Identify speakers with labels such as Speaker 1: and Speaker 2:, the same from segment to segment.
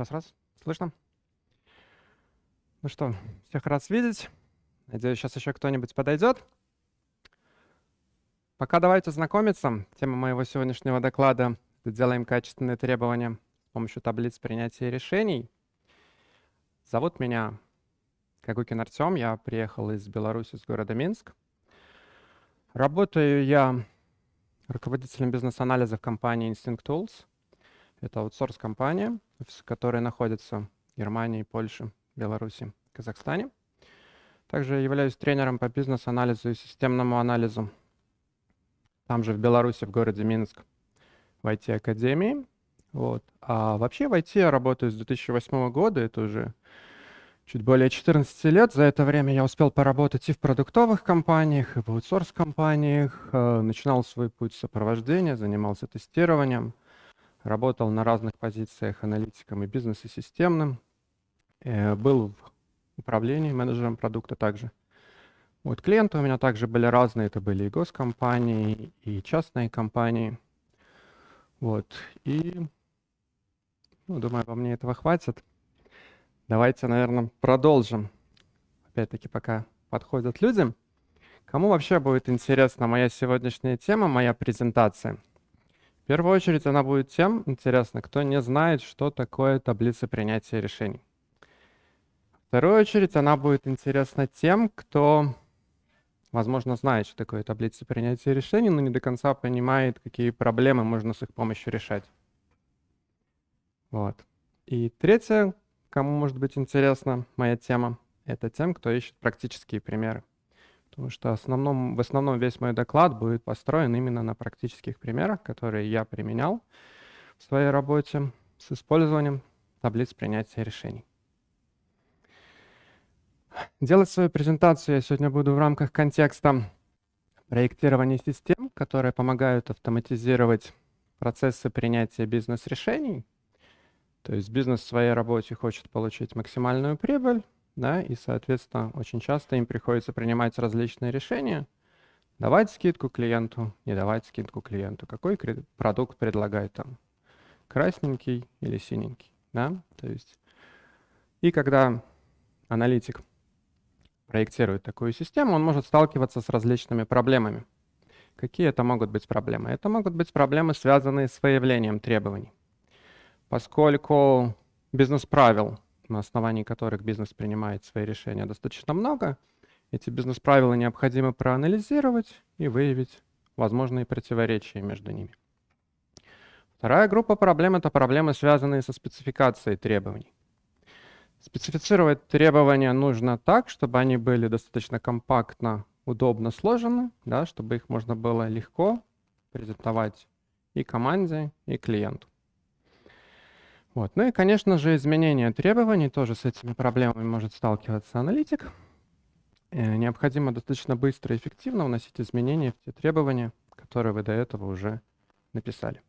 Speaker 1: Раз, раз. Слышно? Ну что, всех рад видеть.
Speaker 2: Надеюсь, сейчас еще кто-нибудь подойдет. Пока давайте знакомиться. Тема моего сегодняшнего доклада — делаем качественные требования с помощью таблиц принятия решений. Зовут меня Кагукин Артем. Я приехал из Беларуси, из города Минск. Работаю я руководителем бизнес-анализа в компании Instinct Tools — это аутсорс-компания, офисы которой находятся в Германии, Польше, Беларуси, Казахстане. Также являюсь тренером по бизнес-анализу и системному анализу. Там же в Беларуси, в городе Минск, в IT-академии. Вот. А вообще в IT я работаю с 2008 года, это уже чуть более 14 лет. За это время я успел поработать и в продуктовых компаниях, и в аутсорс-компаниях. Э, начинал свой путь сопровождения, занимался тестированием, работал на разных позициях аналитиком и бизнес и системным, э, был в управлении менеджером продукта также. Вот клиенты у меня также были разные, это были и госкомпании, и частные компании. Вот, и, ну, думаю, во мне этого хватит. Давайте, наверное, продолжим. Опять-таки, пока подходят люди. Кому вообще будет интересна моя сегодняшняя тема, моя презентация – в первую очередь она будет тем интересно, кто не знает, что такое таблица принятия решений. вторую очередь она будет интересна тем, кто, возможно, знает, что такое таблица принятия решений, но не до конца понимает, какие проблемы можно с их помощью решать. Вот. И третье, кому может быть интересна моя тема, это тем, кто ищет практические примеры. Потому что основном, в основном весь мой доклад будет построен именно на практических примерах, которые я применял в своей работе с использованием таблиц принятия решений. Делать свою презентацию я сегодня буду в рамках контекста проектирования систем, которые помогают автоматизировать процессы принятия бизнес-решений. То есть бизнес в своей работе хочет получить максимальную прибыль, да, и, соответственно, очень часто им приходится принимать различные решения, давать скидку клиенту, не давать скидку клиенту, какой продукт предлагает там, красненький или синенький, да, то есть, и когда аналитик проектирует такую систему, он может сталкиваться с различными проблемами. Какие это могут быть проблемы? Это могут быть проблемы, связанные с выявлением требований. Поскольку бизнес-правил на основании которых бизнес принимает свои решения, достаточно много. Эти бизнес-правила необходимо проанализировать и выявить возможные противоречия между ними. Вторая группа проблем — это проблемы, связанные со спецификацией требований. Специфицировать требования нужно так, чтобы они были достаточно компактно, удобно сложены, да, чтобы их можно было легко презентовать и команде, и клиенту. Вот. Ну и, конечно же, изменение требований тоже с этими проблемами может сталкиваться аналитик. Э, необходимо достаточно быстро и эффективно вносить изменения в те требования, которые вы до этого уже написали.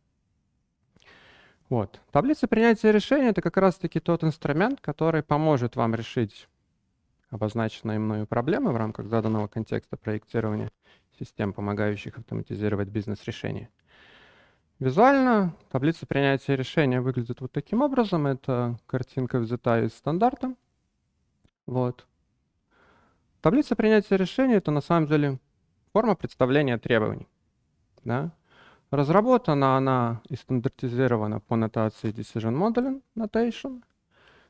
Speaker 2: Вот. Таблица принятия решения — это как раз-таки тот инструмент, который поможет вам решить обозначенные мною проблемы в рамках заданного контекста проектирования систем, помогающих автоматизировать бизнес-решения. Визуально таблица принятия решения выглядит вот таким образом. Это картинка взята из стандарта. Вот. Таблица принятия решения — это на самом деле форма представления требований. Да? Разработана она и стандартизирована по нотации Decision Modeling Notation,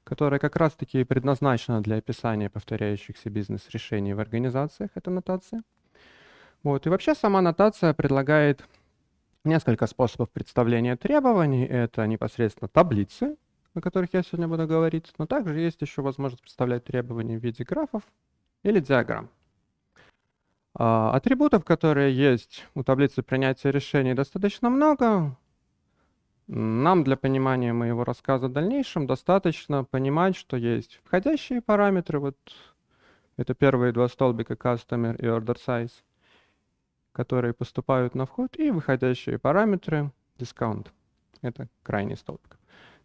Speaker 2: которая как раз-таки предназначена для описания повторяющихся бизнес-решений в организациях, эта нотация. Вот. И вообще сама нотация предлагает несколько способов представления требований. Это непосредственно таблицы, о которых я сегодня буду говорить, но также есть еще возможность представлять требования в виде графов или диаграмм. А, атрибутов, которые есть у таблицы принятия решений, достаточно много. Нам для понимания моего рассказа в дальнейшем достаточно понимать, что есть входящие параметры. Вот это первые два столбика Customer и Order Size – которые поступают на вход, и выходящие параметры discount. Это крайний столбик.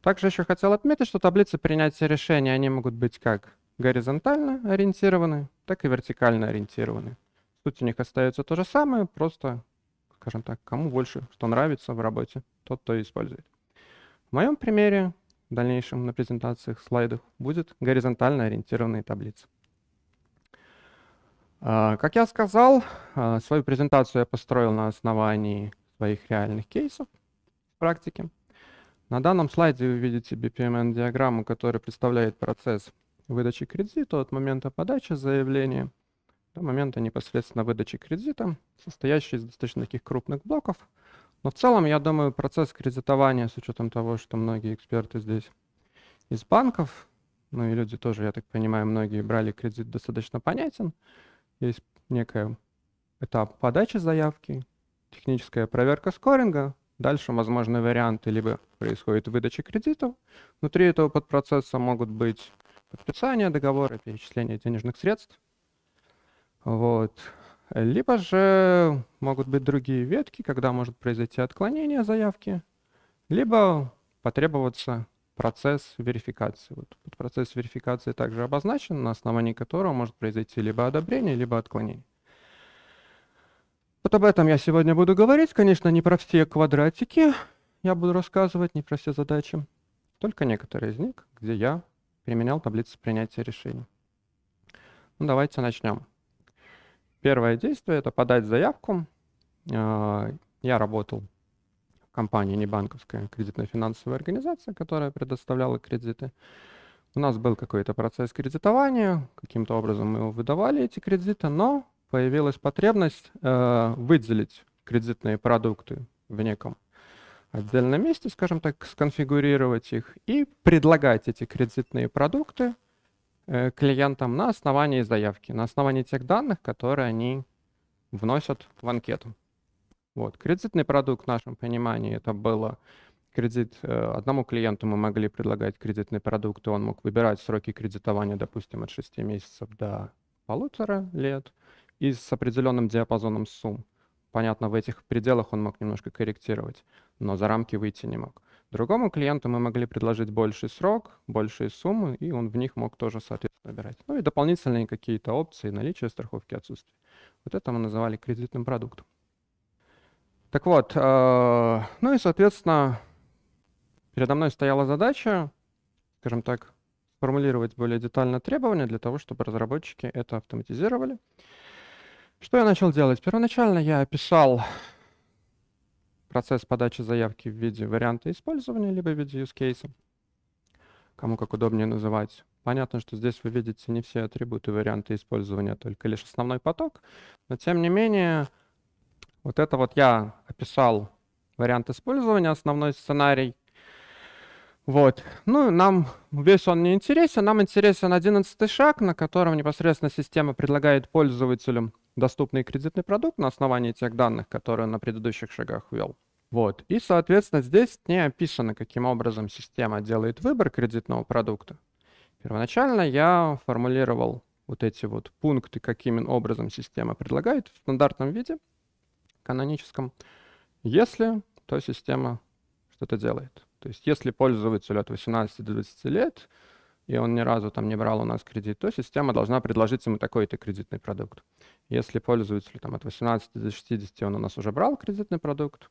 Speaker 2: Также еще хотел отметить, что таблицы принятия решений, они могут быть как горизонтально ориентированы, так и вертикально ориентированы. Суть у них остается то же самое, просто, скажем так, кому больше, что нравится в работе, тот то и использует. В моем примере в дальнейшем на презентациях, слайдах будет горизонтально ориентированные таблицы. А, как я сказал, а, свою презентацию я построил на основании своих реальных кейсов в практике. На данном слайде вы видите BPMN-диаграмму, которая представляет процесс выдачи кредита от момента подачи заявления до момента непосредственно выдачи кредита, состоящий из достаточно таких крупных блоков. Но в целом, я думаю, процесс кредитования, с учетом того, что многие эксперты здесь из банков, ну и люди тоже, я так понимаю, многие брали кредит, достаточно понятен есть некая этап подачи заявки, техническая проверка скоринга, дальше возможные варианты, либо происходит выдача кредитов. Внутри этого подпроцесса могут быть подписание договора, перечисление денежных средств. Вот. Либо же могут быть другие ветки, когда может произойти отклонение заявки, либо потребоваться процесс верификации. Вот, процесс верификации также обозначен, на основании которого может произойти либо одобрение, либо отклонение. Вот об этом я сегодня буду говорить. Конечно, не про все квадратики я буду рассказывать, не про все задачи. Только некоторые из них, где я применял таблицу принятия решений. Ну, давайте начнем. Первое действие — это подать заявку. А, я работал компания, не банковская, а кредитно-финансовая организация, которая предоставляла кредиты. У нас был какой-то процесс кредитования, каким-то образом мы выдавали эти кредиты, но появилась потребность э, выделить кредитные продукты в неком отдельном месте, скажем так, сконфигурировать их и предлагать эти кредитные продукты э, клиентам на основании заявки, на основании тех данных, которые они вносят в анкету. Вот. Кредитный продукт в нашем понимании это было кредит. Э, одному клиенту мы могли предлагать кредитный продукт, и он мог выбирать сроки кредитования, допустим, от 6 месяцев до полутора лет и с определенным диапазоном сумм. Понятно, в этих пределах он мог немножко корректировать, но за рамки выйти не мог. Другому клиенту мы могли предложить больший срок, большие суммы, и он в них мог тоже, соответственно, выбирать. Ну и дополнительные какие-то опции, наличие страховки, отсутствие. Вот это мы называли кредитным продуктом. Так вот, э, ну и, соответственно, передо мной стояла задача, скажем так, формулировать более детально требования для того, чтобы разработчики это автоматизировали. Что я начал делать? Первоначально я описал процесс подачи заявки в виде варианта использования, либо в виде use case, кому как удобнее называть. Понятно, что здесь вы видите не все атрибуты варианта использования, только лишь основной поток, но тем не менее вот это вот я описал вариант использования, основной сценарий. Вот. Ну, нам весь он не интересен. Нам интересен 11 шаг, на котором непосредственно система предлагает пользователям доступный кредитный продукт на основании тех данных, которые на предыдущих шагах ввел. Вот. И, соответственно, здесь не описано, каким образом система делает выбор кредитного продукта. Первоначально я формулировал вот эти вот пункты, каким образом система предлагает в стандартном виде — каноническом, если то система что-то делает. То есть если пользователь от 18 до 20 лет, и он ни разу там не брал у нас кредит, то система должна предложить ему такой-то кредитный продукт. Если пользователь там, от 18 до 60 он у нас уже брал кредитный продукт,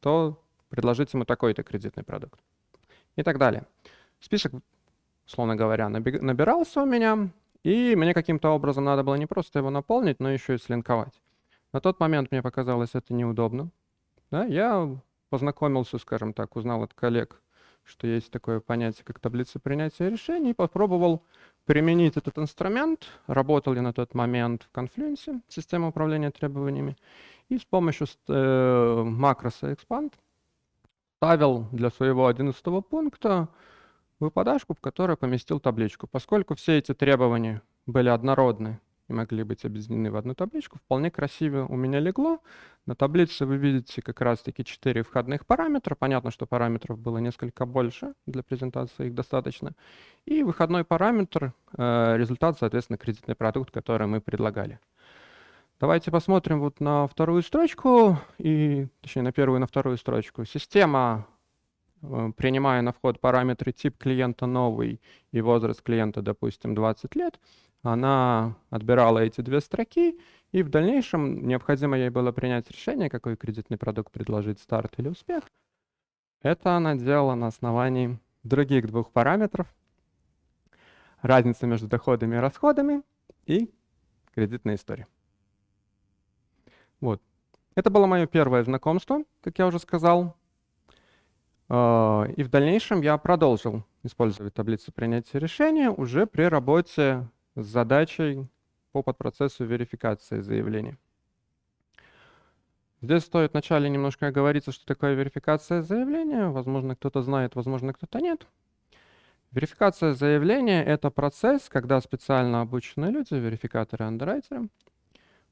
Speaker 2: то предложить ему такой-то кредитный продукт. И так далее. Список, словно говоря, набирался у меня, и мне каким-то образом надо было не просто его наполнить, но еще и слинковать. На тот момент мне показалось это неудобно. Да, я познакомился, скажем так, узнал от коллег, что есть такое понятие, как таблица принятия решений, попробовал применить этот инструмент. Работал я на тот момент в Confluence, система управления требованиями, и с помощью э, макроса Expand ставил для своего 11 пункта выпадашку, в которой поместил табличку. Поскольку все эти требования были однородны и могли быть объединены в одну табличку, вполне красиво у меня легло. На таблице вы видите как раз-таки 4 входных параметра. Понятно, что параметров было несколько больше, для презентации их достаточно. И выходной параметр, э, результат, соответственно, кредитный продукт, который мы предлагали. Давайте посмотрим вот на вторую строчку, и, точнее, на первую и на вторую строчку. Система Э, принимая на вход параметры тип клиента новый и возраст клиента, допустим, 20 лет, она отбирала эти две строки, и в дальнейшем необходимо ей было принять решение, какой кредитный продукт предложить, старт или успех. Это она делала на основании других двух параметров. Разница между доходами и расходами и кредитной история. Вот. Это было мое первое знакомство, как я уже сказал, а, и в дальнейшем я продолжил использовать таблицу принятия решения уже при работе с задачей по подпроцессу верификации заявлений. Здесь стоит вначале немножко оговориться, что такое верификация заявления. Возможно, кто-то знает, возможно, кто-то нет. Верификация заявления — это процесс, когда специально обученные люди, верификаторы, андеррайтеры,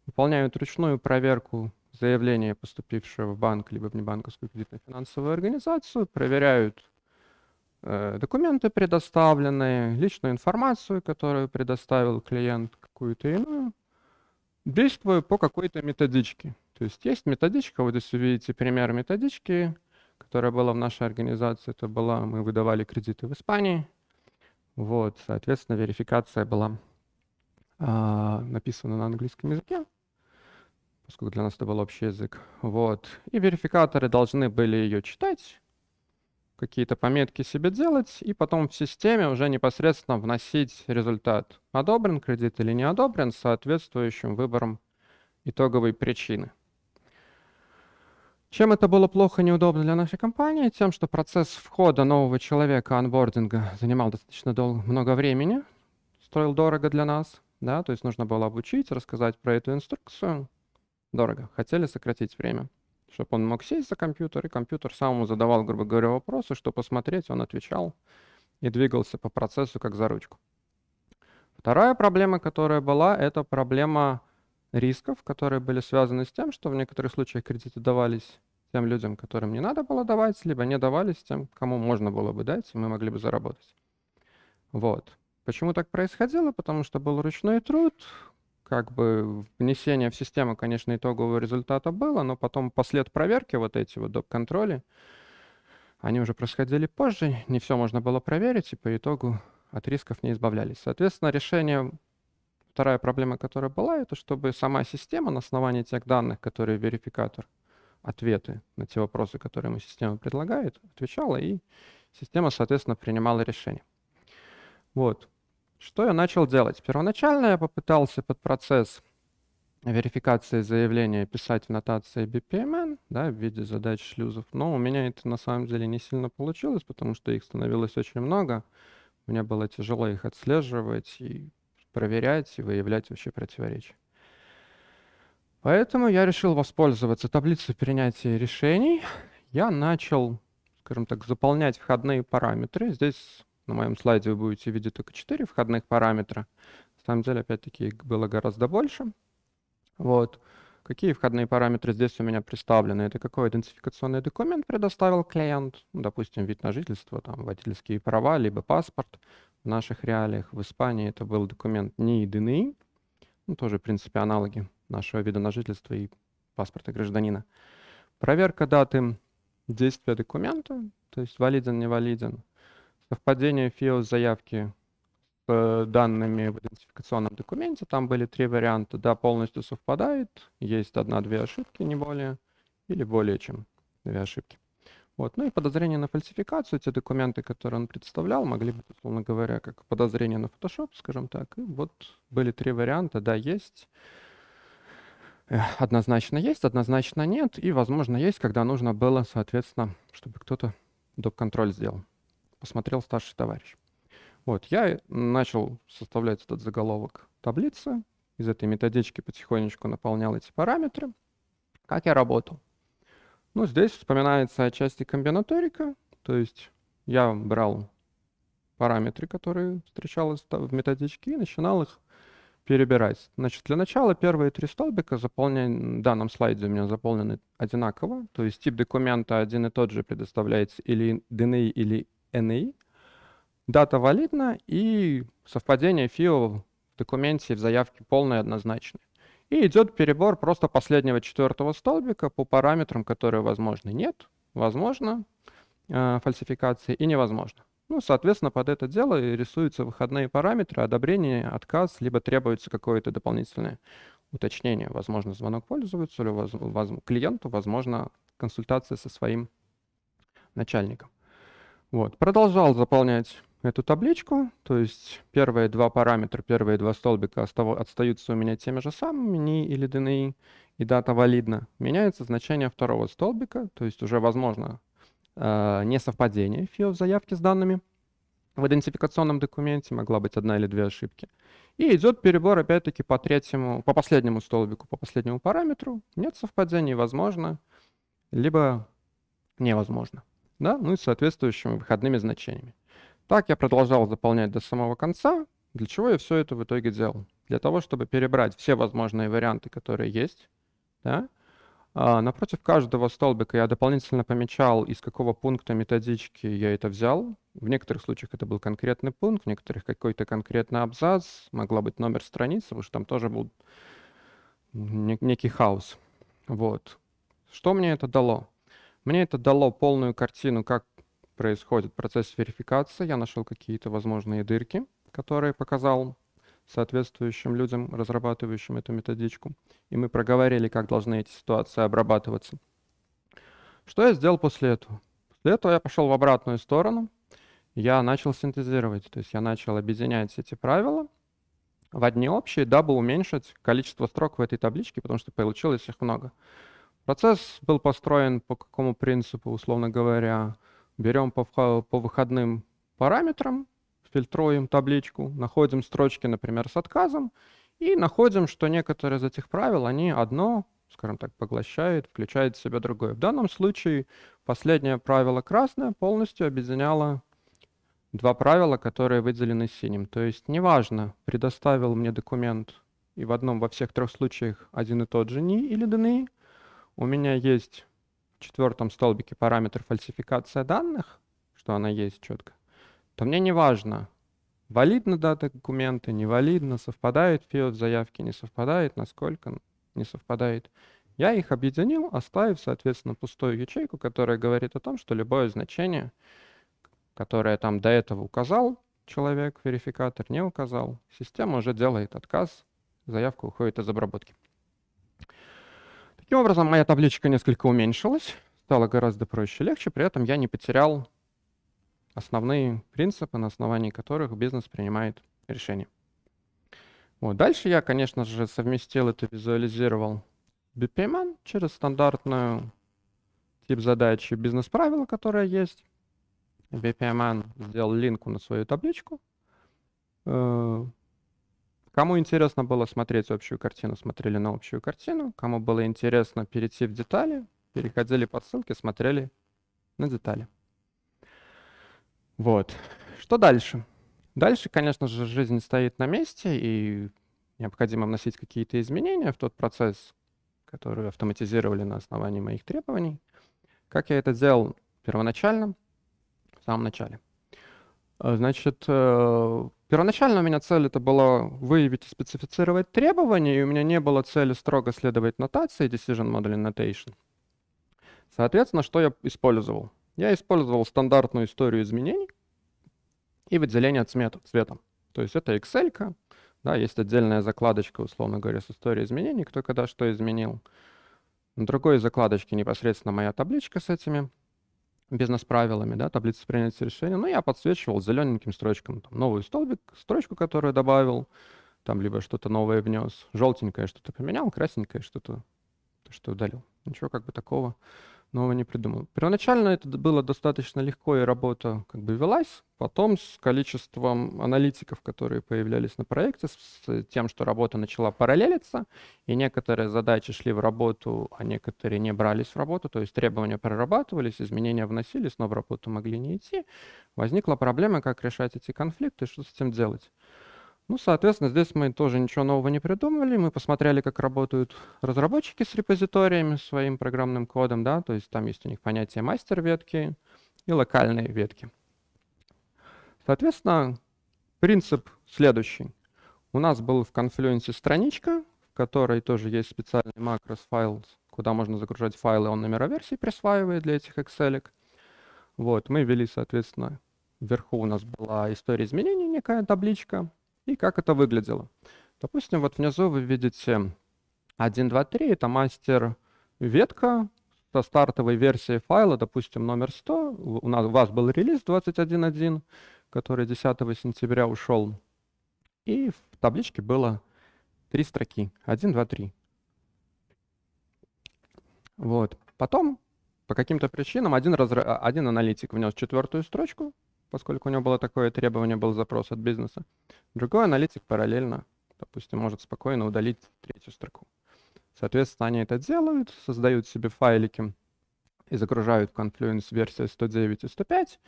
Speaker 2: выполняют ручную проверку заявление, поступившее в банк либо в небанковскую кредитно-финансовую организацию, проверяют э, документы предоставленные, личную информацию, которую предоставил клиент какую-то иную, действуя по какой-то методичке. То есть есть методичка, вот здесь вы видите пример методички, которая была в нашей организации, это была, мы выдавали кредиты в Испании, вот, соответственно, верификация была э, написана на английском языке, поскольку для нас это был общий язык. Вот. И верификаторы должны были ее читать, какие-то пометки себе делать, и потом в системе уже непосредственно вносить результат, одобрен кредит или не одобрен, соответствующим выбором итоговой причины. Чем это было плохо и неудобно для нашей компании? Тем, что процесс входа нового человека, анбординга, занимал достаточно долго, много времени, стоил дорого для нас, да, то есть нужно было обучить, рассказать про эту инструкцию, дорого. Хотели сократить время, чтобы он мог сесть за компьютер, и компьютер сам ему задавал, грубо говоря, вопросы, что посмотреть, он отвечал и двигался по процессу как за ручку. Вторая проблема, которая была, это проблема рисков, которые были связаны с тем, что в некоторых случаях кредиты давались тем людям, которым не надо было давать, либо не давались тем, кому можно было бы дать, и мы могли бы заработать. Вот. Почему так происходило? Потому что был ручной труд, как бы внесение в систему, конечно, итогового результата было, но потом послед проверки вот эти вот доп. контроли, они уже происходили позже, не все можно было проверить, и по итогу от рисков не избавлялись. Соответственно, решение, вторая проблема, которая была, это чтобы сама система на основании тех данных, которые верификатор, ответы на те вопросы, которые ему система предлагает, отвечала, и система, соответственно, принимала решение. Вот. Что я начал делать? Первоначально я попытался под процесс верификации заявления писать в нотации BPMN да, в виде задач шлюзов, но у меня это на самом деле не сильно получилось, потому что их становилось очень много. Мне было тяжело их отслеживать и проверять, и выявлять вообще противоречия. Поэтому я решил воспользоваться таблицей принятия решений. Я начал, скажем так, заполнять входные параметры. Здесь на моем слайде вы будете видеть только 4 входных параметра. На самом деле, опять-таки, их было гораздо больше. Вот. Какие входные параметры здесь у меня представлены? Это какой идентификационный документ предоставил клиент, ну, допустим, вид на жительство, там, водительские права, либо паспорт. В наших реалиях в Испании это был документ не ДНИ, ну, тоже, в принципе, аналоги нашего вида на жительство и паспорта гражданина. Проверка даты действия документа, то есть валиден, не невалиден совпадение фио заявки с данными в идентификационном документе. Там были три варианта. Да, полностью совпадает, есть одна-две ошибки, не более, или более чем две ошибки. Вот. Ну и подозрение на фальсификацию, те документы, которые он представлял, могли быть, условно говоря, как подозрение на Photoshop, скажем так. И вот были три варианта, да, есть, э, однозначно есть, однозначно нет, и, возможно, есть, когда нужно было, соответственно, чтобы кто-то доп. контроль сделал посмотрел старший товарищ. Вот, я начал составлять этот заголовок таблицы, из этой методички потихонечку наполнял эти параметры. Как я работал? Ну, здесь вспоминается о комбинаторика, то есть я брал параметры, которые встречались в методичке, и начинал их перебирать. Значит, для начала первые три столбика заполнены, в данном слайде у меня заполнены одинаково, то есть тип документа один и тот же предоставляется или DNI, или NI, дата валидна и совпадение фил в документе и в заявке полное однозначное. И идет перебор просто последнего четвертого столбика по параметрам, которые возможны нет, возможно э, фальсификации и невозможно. Ну, соответственно, под это дело и рисуются выходные параметры, одобрение, отказ, либо требуется какое-то дополнительное уточнение. Возможно, звонок пользователю, воз, воз, клиенту, возможно, консультация со своим начальником. Вот. Продолжал заполнять эту табличку, то есть первые два параметра, первые два столбика остаются у меня теми же самыми, ни или dni, и дата валидна. Меняется значение второго столбика, то есть уже возможно э, несовпадение фио в заявке с данными. В идентификационном документе могла быть одна или две ошибки. И идет перебор опять-таки по третьему, по последнему столбику, по последнему параметру. Нет совпадений, возможно, либо невозможно да, ну и соответствующими выходными значениями. Так я продолжал заполнять до самого конца. Для чего я все это в итоге делал? Для того, чтобы перебрать все возможные варианты, которые есть. Да? А напротив каждого столбика я дополнительно помечал, из какого пункта методички я это взял. В некоторых случаях это был конкретный пункт, в некоторых какой-то конкретный абзац, могла быть номер страницы, потому что там тоже был некий хаос. Вот. Что мне это дало? Мне это дало полную картину, как происходит процесс верификации. Я нашел какие-то возможные дырки, которые показал соответствующим людям, разрабатывающим эту методичку. И мы проговорили, как должны эти ситуации обрабатываться. Что я сделал после этого? После этого я пошел в обратную сторону. Я начал синтезировать, то есть я начал объединять эти правила в одни общие, дабы уменьшить количество строк в этой табличке, потому что получилось их много. Процесс был построен по какому принципу, условно говоря, берем по, по выходным параметрам, фильтруем табличку, находим строчки, например, с отказом, и находим, что некоторые из этих правил, они одно, скажем так, поглощает, включает в себя другое. В данном случае последнее правило красное полностью объединяло два правила, которые выделены синим. То есть неважно, предоставил мне документ и в одном во всех трех случаях один и тот же не или ДНИ, у меня есть в четвертом столбике параметр фальсификация данных, что она есть четко, то мне не важно, валидна дата документа, невалидна, совпадает фио заявки, не совпадает, насколько не совпадает. Я их объединил, оставив, соответственно, пустую ячейку, которая говорит о том, что любое значение, которое там до этого указал человек, верификатор не указал, система уже делает отказ, заявка уходит из обработки. Таким образом, моя табличка несколько уменьшилась, стало гораздо проще и легче, при этом я не потерял основные принципы, на основании которых бизнес принимает решения. Вот. Дальше я, конечно же, совместил это, визуализировал BPMN через стандартную тип задачи бизнес-правила, которая есть. BPMN сделал линку на свою табличку, э, Кому интересно было смотреть общую картину, смотрели на общую картину. Кому было интересно перейти в детали, переходили по ссылке, смотрели на детали. Вот. Что дальше? Дальше, конечно же, жизнь стоит на месте, и необходимо вносить какие-то изменения в тот процесс, который автоматизировали на основании моих требований. Как я это делал первоначально, в самом начале? Значит, э, Первоначально у меня цель это была выявить и специфицировать требования, и у меня не было цели строго следовать нотации Decision Modeling Notation. Соответственно, что я использовал? Я использовал стандартную историю изменений и выделение цвета, цветом. То есть это Excel, да, есть отдельная закладочка, условно говоря, с историей изменений, кто когда что изменил. На другой закладочке непосредственно моя табличка с этими бизнес-правилами, да, таблицы принятия решения. но ну, я подсвечивал зелененьким строчком там, новую столбик, строчку, которую добавил, там либо что-то новое внес, желтенькое что-то поменял, красненькое что-то, что удалил. Ничего как бы такого нового не придумал. Первоначально это было достаточно легко, и работа как бы велась. Потом с количеством аналитиков, которые появлялись на проекте, с тем, что работа начала параллелиться, и некоторые задачи шли в работу, а некоторые не брались в работу, то есть требования прорабатывались, изменения вносились, но в работу могли не идти, возникла проблема, как решать эти конфликты, что с этим делать. Ну, соответственно, здесь мы тоже ничего нового не придумали. Мы посмотрели, как работают разработчики с репозиториями, своим программным кодом, да, то есть там есть у них понятие мастер ветки и локальные ветки. Соответственно, принцип следующий. У нас был в конфлюенсе страничка, в которой тоже есть специальный макрос файл, куда можно загружать файлы, он номера версий присваивает для этих Excel. Вот, мы ввели, соответственно, вверху у нас была история изменений, некая табличка, и как это выглядело. Допустим, вот внизу вы видите 1, 2, 3, это мастер ветка со стартовой версией файла, допустим, номер 100. У, нас, у вас был релиз 21.1, который 10 сентября ушел. И в табличке было три строки. 1, 2, 3. Вот. Потом, по каким-то причинам, один, разра... один аналитик внес четвертую строчку, поскольку у него было такое требование, был запрос от бизнеса. Другой аналитик параллельно, допустим, может спокойно удалить третью строку. Соответственно, они это делают, создают себе файлики и загружают Confluence версия 109 и 105,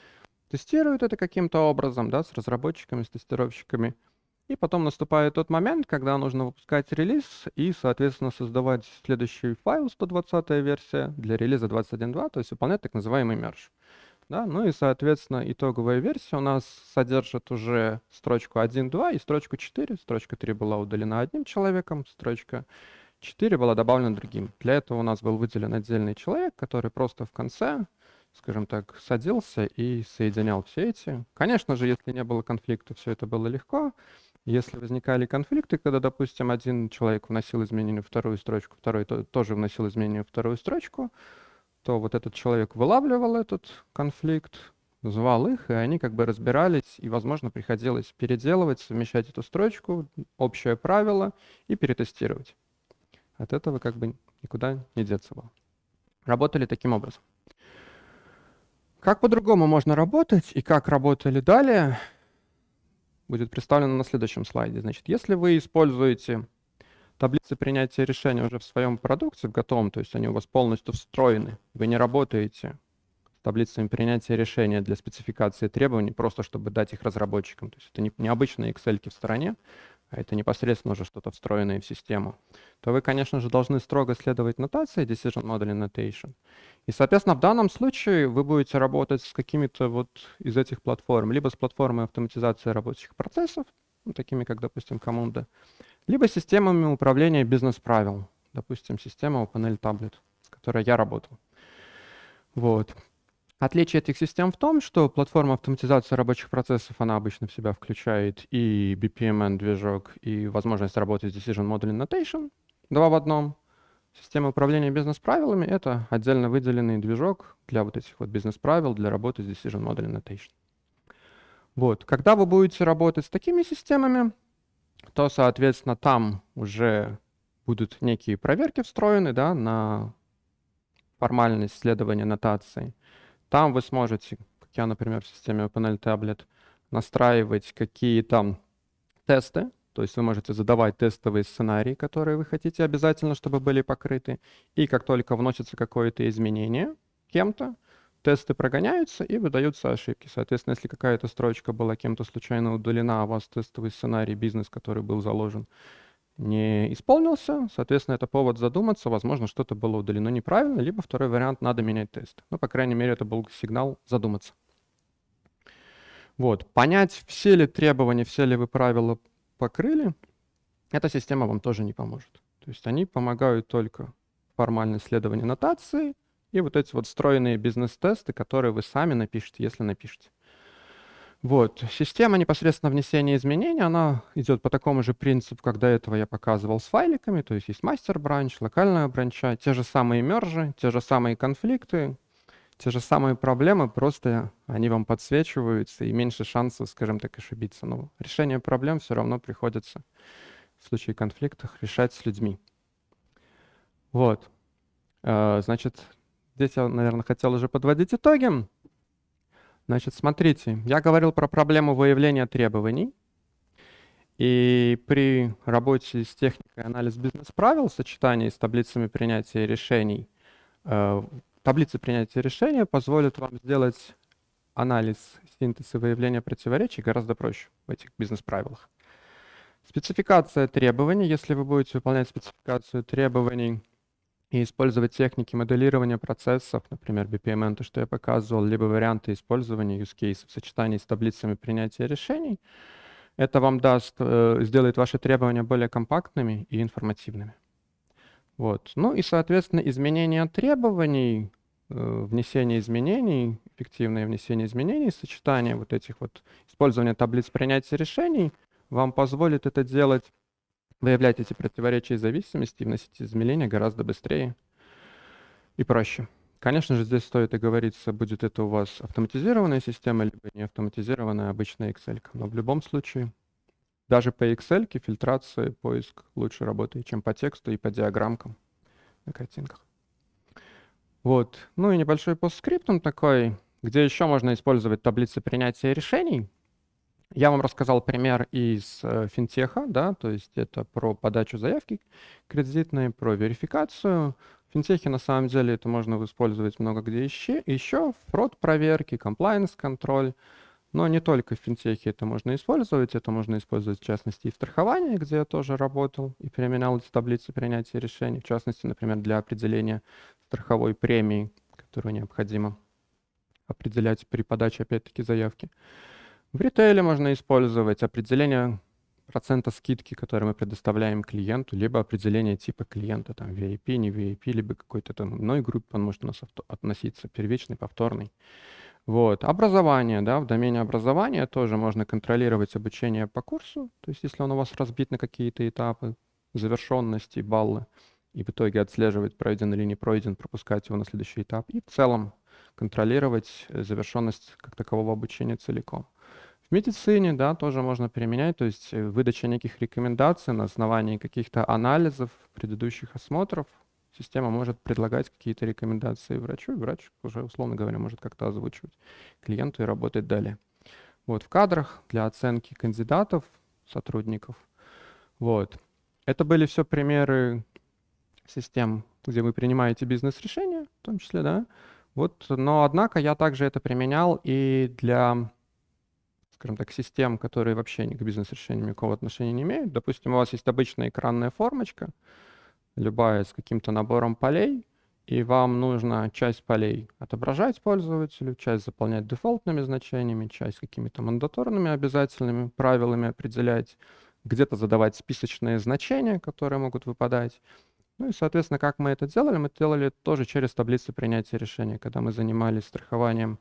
Speaker 2: тестируют это каким-то образом, да, с разработчиками, с тестировщиками. И потом наступает тот момент, когда нужно выпускать релиз и, соответственно, создавать следующий файл, 120 версия, для релиза 21.2, то есть выполнять так называемый мерж. Да? Ну и, соответственно, итоговая версия у нас содержит уже строчку 1, 2 и строчку 4. Строчка 3 была удалена одним человеком, строчка 4 была добавлена другим. Для этого у нас был выделен отдельный человек, который просто в конце, скажем так, садился и соединял все эти. Конечно же, если не было конфликта, все это было легко. Если возникали конфликты, когда, допустим, один человек вносил изменения во вторую строчку, второй тоже вносил изменения во вторую строчку, то вот этот человек вылавливал этот конфликт, звал их, и они как бы разбирались, и, возможно, приходилось переделывать, совмещать эту строчку, общее правило и перетестировать. От этого как бы никуда не деться было. Работали таким образом. Как по-другому можно работать и как работали далее, будет представлено на следующем слайде. Значит, если вы используете таблицы принятия решения уже в своем продукте, в готовом, то есть они у вас полностью встроены. Вы не работаете с таблицами принятия решения для спецификации требований, просто чтобы дать их разработчикам. То есть это не, не обычные Excel в стороне, а это непосредственно уже что-то встроенное в систему, то вы, конечно же, должны строго следовать нотации Decision Model Annotation. И, соответственно, в данном случае вы будете работать с какими-то вот из этих платформ, либо с платформой автоматизации рабочих процессов, ну, такими как, допустим, команда, либо системами управления бизнес-правил, допустим, система OpenL Tablet, с которой я работал. Вот. Отличие этих систем в том, что платформа автоматизации рабочих процессов, она обычно в себя включает и BPMN движок, и возможность работы с Decision Model Annotation, два в одном. Система управления бизнес-правилами — это отдельно выделенный движок для вот этих вот бизнес-правил, для работы с Decision Model Annotation. Вот. Когда вы будете работать с такими системами, то, соответственно, там уже будут некие проверки встроены да, на формальность следования нотации. Там вы сможете, как я, например, в системе OpenL Tablet, настраивать какие-то тесты, то есть вы можете задавать тестовые сценарии, которые вы хотите обязательно, чтобы были покрыты. И как только вносится какое-то изменение кем-то, тесты прогоняются и выдаются ошибки. Соответственно, если какая-то строчка была кем-то случайно удалена, а у вас тестовый сценарий, бизнес, который был заложен, не исполнился, соответственно, это повод задуматься, возможно, что-то было удалено неправильно, либо второй вариант, надо менять тест. Ну, по крайней мере, это был сигнал задуматься. Вот, понять, все ли требования, все ли вы правила покрыли, эта система вам тоже не поможет. То есть они помогают только формальное следование нотации — и вот эти вот встроенные бизнес-тесты, которые вы сами напишете, если напишете. Вот. Система непосредственно внесения изменений, она идет по такому же принципу, как до этого я показывал с файликами, то есть есть мастер-бранч, локальная бранча, те же самые мержи, те же самые конфликты, те же самые проблемы, просто они вам подсвечиваются и меньше шансов, скажем так, ошибиться. Но решение проблем все равно приходится в случае конфликтов решать с людьми. Вот. Э, значит, Здесь я, наверное, хотел уже подводить итоги. Значит, смотрите, я говорил про проблему выявления требований. И при работе с техникой анализ бизнес-правил в сочетании с таблицами принятия решений, э, таблицы принятия решения позволят вам сделать анализ, синтеза выявления противоречий гораздо проще в этих бизнес-правилах. Спецификация требований. Если вы будете выполнять спецификацию требований и использовать техники моделирования процессов, например, BPM, то, что я показывал, либо варианты использования use case в сочетании с таблицами принятия решений, это вам даст, э, сделает ваши требования более компактными и информативными. Вот. Ну и, соответственно, изменение требований, э, внесение изменений, эффективное внесение изменений, сочетание вот этих вот, использования таблиц принятия решений вам позволит это делать Выявлять эти противоречия и зависимости и вносить изменения гораздо быстрее и проще. Конечно же, здесь стоит и говорится, будет это у вас автоматизированная система, либо не автоматизированная а обычная Excel. Но в любом случае, даже по Excel фильтрация, и поиск лучше работает, чем по тексту и по диаграммкам на картинках. Вот. Ну и небольшой постскриптум такой, где еще можно использовать таблицы принятия решений — я вам рассказал пример из э, финтеха, да, то есть это про подачу заявки кредитной, про верификацию. В финтехе на самом деле это можно использовать много где еще, еще фрод проверки, compliance контроль. Но не только в финтехе это можно использовать, это можно использовать в частности и в страховании, где я тоже работал и применял эти таблицы принятия решений, в частности, например, для определения страховой премии, которую необходимо определять при подаче, опять-таки, заявки. Uh, в ритейле можно использовать определение процента скидки, который мы предоставляем клиенту, либо определение типа клиента, там VIP, не VIP, либо какой-то там иной группы он может у нас относиться, первичный, повторный. Вот. Образование, да, в домене образования тоже можно контролировать обучение по курсу, то есть если он у вас разбит на какие-то этапы завершенности, баллы, и в итоге отслеживать, пройден или не пройден, пропускать его на следующий этап, и в целом контролировать э, завершенность как такового обучения целиком медицине, да, тоже можно применять, то есть э, выдача неких рекомендаций на основании каких-то анализов, предыдущих осмотров. Система может предлагать какие-то рекомендации врачу, и врач уже, условно говоря, может как-то озвучивать клиенту и работать далее. Вот в кадрах для оценки кандидатов, сотрудников. Вот. Это были все примеры систем, где вы принимаете бизнес-решения, в том числе, да. Вот, но, однако, я также это применял и для скажем так, систем, которые вообще ни к бизнес-решению никакого отношения не имеют. Допустим, у вас есть обычная экранная формочка, любая с каким-то набором полей, и вам нужно часть полей отображать пользователю, часть заполнять дефолтными значениями, часть какими-то мандаторными обязательными правилами определять, где-то задавать списочные значения, которые могут выпадать. Ну и, соответственно, как мы это делали? Мы делали тоже через таблицы принятия решений, когда мы занимались страхованием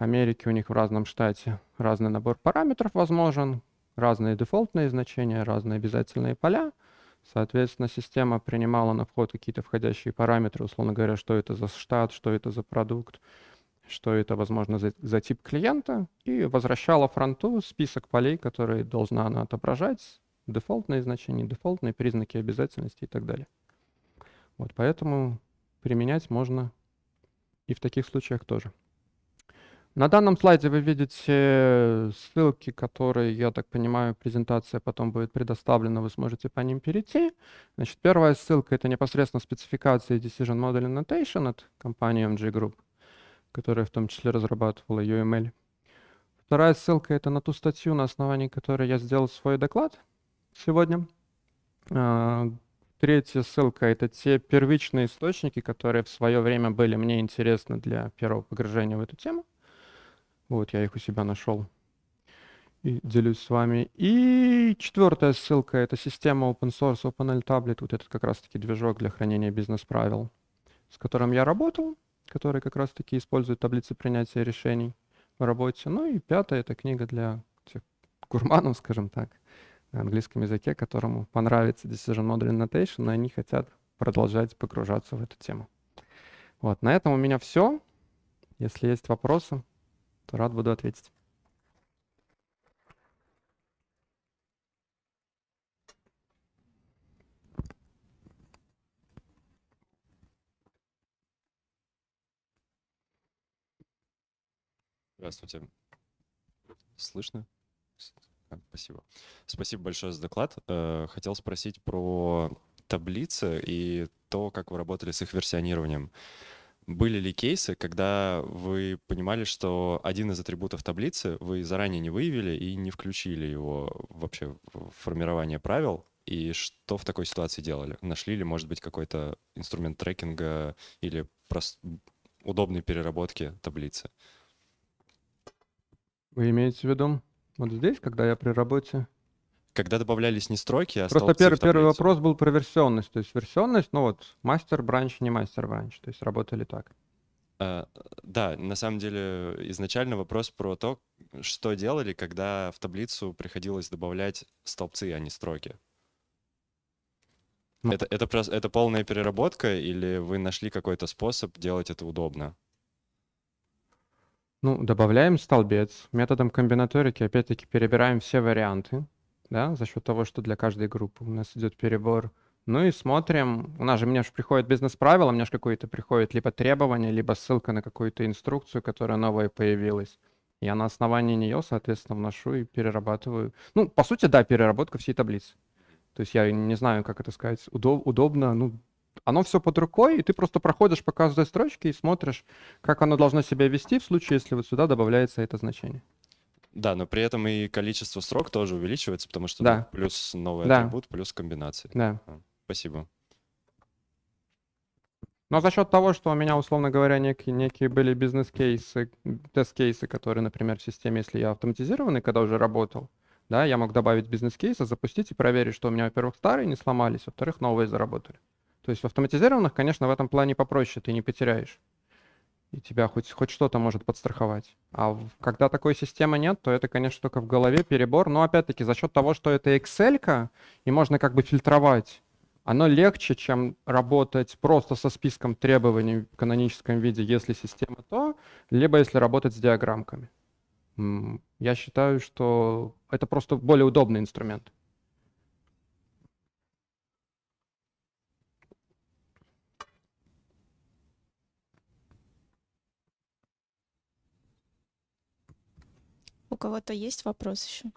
Speaker 2: Америки у них в разном штате разный набор параметров возможен, разные дефолтные значения, разные обязательные поля. Соответственно, система принимала на вход какие-то входящие параметры, условно говоря, что это за штат, что это за продукт, что это, возможно, за, за тип клиента, и возвращала фронту список полей, которые должна она отображать, дефолтные значения, дефолтные признаки обязательности и так далее. Вот поэтому применять можно и в таких случаях тоже. На данном слайде вы видите э, ссылки, которые, я так понимаю, презентация потом будет предоставлена, вы сможете по ним перейти. Значит, первая ссылка — это непосредственно спецификация Decision Model Annotation от компании MG Group, которая в том числе разрабатывала UML. Вторая ссылка — это на ту статью, на основании которой я сделал свой доклад сегодня. А, третья ссылка — это те первичные источники, которые в свое время были мне интересны для первого погружения в эту тему. Вот, я их у себя нашел и делюсь с вами. И четвертая ссылка — это система open source OpenL Tablet. Вот этот как раз-таки движок для хранения бизнес-правил, с которым я работал, который как раз-таки использует таблицы принятия решений в работе. Ну и пятая — это книга для тех гурманов, скажем так, на английском языке, которому понравится Decision Modeling Notation, и они хотят продолжать погружаться в эту тему. Вот, на этом у меня все. Если есть вопросы, то рад буду ответить.
Speaker 1: Здравствуйте. Слышно? А, спасибо. Спасибо большое за доклад. Э, хотел спросить про таблицы и то, как вы работали с их версионированием. Были ли кейсы, когда вы понимали, что один из атрибутов таблицы вы заранее не выявили и не включили его вообще в формирование правил? И что в такой ситуации делали? Нашли ли, может быть, какой-то инструмент трекинга или прост... удобной переработки таблицы?
Speaker 2: Вы имеете в виду вот здесь, когда я при работе?
Speaker 1: когда добавлялись не строки, а Просто пер- первый вопрос
Speaker 2: был про версионность. То есть версионность, ну вот, мастер бранч, не мастер бранч. То есть работали так.
Speaker 1: Uh, да, на самом деле изначально вопрос про то, что делали, когда в таблицу приходилось добавлять столбцы, а не строки. Ну. Это, это, это полная переработка или вы нашли какой-то способ делать это удобно?
Speaker 2: Ну, добавляем столбец. Методом комбинаторики опять-таки перебираем все варианты да, за счет того, что для каждой группы у нас идет перебор. Ну и смотрим, у нас же мне же приходит бизнес-правило, мне же какое-то приходит либо требование, либо ссылка на какую-то инструкцию, которая новая появилась. Я на основании нее, соответственно, вношу и перерабатываю. Ну, по сути, да, переработка всей таблицы. То есть я не знаю, как это сказать, удоб- удобно, ну, оно все под рукой, и ты просто проходишь по каждой строчке и смотришь, как оно должно себя вести в случае, если вот сюда добавляется это значение.
Speaker 1: Да, но при этом и количество строк тоже увеличивается, потому что да. Ну, плюс новый да. атрибут, плюс комбинации. Да. А, спасибо.
Speaker 2: Но за счет того, что у меня, условно говоря, некие, некие были бизнес-кейсы, тест-кейсы, которые, например, в системе, если я автоматизированный, когда уже работал, да, я мог добавить бизнес-кейсы, запустить и проверить, что у меня, во-первых, старые не сломались, во-вторых, новые заработали. То есть в автоматизированных, конечно, в этом плане попроще, ты не потеряешь и тебя хоть, хоть что-то может подстраховать. А когда такой системы нет, то это, конечно, только в голове перебор. Но опять-таки за счет того, что это Excel, и можно как бы фильтровать, оно легче, чем работать просто со списком требований в каноническом виде, если система то, либо если работать с диаграммками. Я считаю, что это просто более удобный инструмент.
Speaker 1: у кого-то есть вопрос еще?